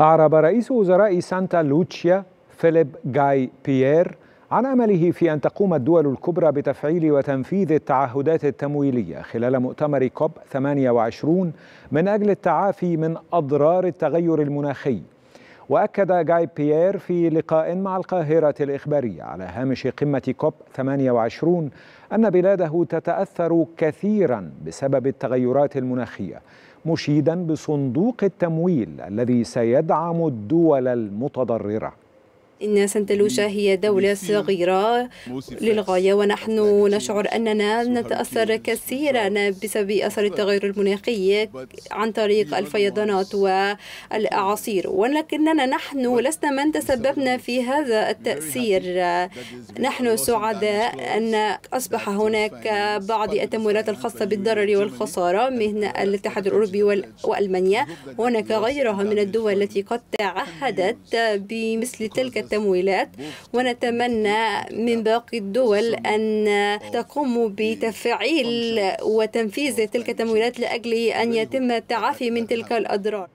أعرب رئيس وزراء سانتا لوتشيا فيليب جاي بيير عن أمله في أن تقوم الدول الكبرى بتفعيل وتنفيذ التعهدات التمويلية خلال مؤتمر كوب 28 من أجل التعافي من أضرار التغير المناخي وأكد جاي بيير في لقاء مع القاهرة الإخبارية على هامش قمة كوب 28 أن بلاده تتأثر كثيرا بسبب التغيرات المناخية مشيدا بصندوق التمويل الذي سيدعم الدول المتضرره إن سانتا لوشا هي دولة صغيرة للغاية ونحن نشعر أننا نتأثر كثيرا بسبب أثر التغير المناخي عن طريق الفيضانات والأعاصير ولكننا نحن لسنا من تسببنا في هذا التأثير نحن سعداء أن أصبح هناك بعض التمويلات الخاصة بالضرر والخسارة من الاتحاد الأوروبي وألمانيا هناك غيرها من الدول التي قد تعهدت بمثل تلك التمويلات ونتمنى من باقي الدول أن تقوم بتفعيل وتنفيذ تلك التمويلات لأجل أن يتم التعافي من تلك الأضرار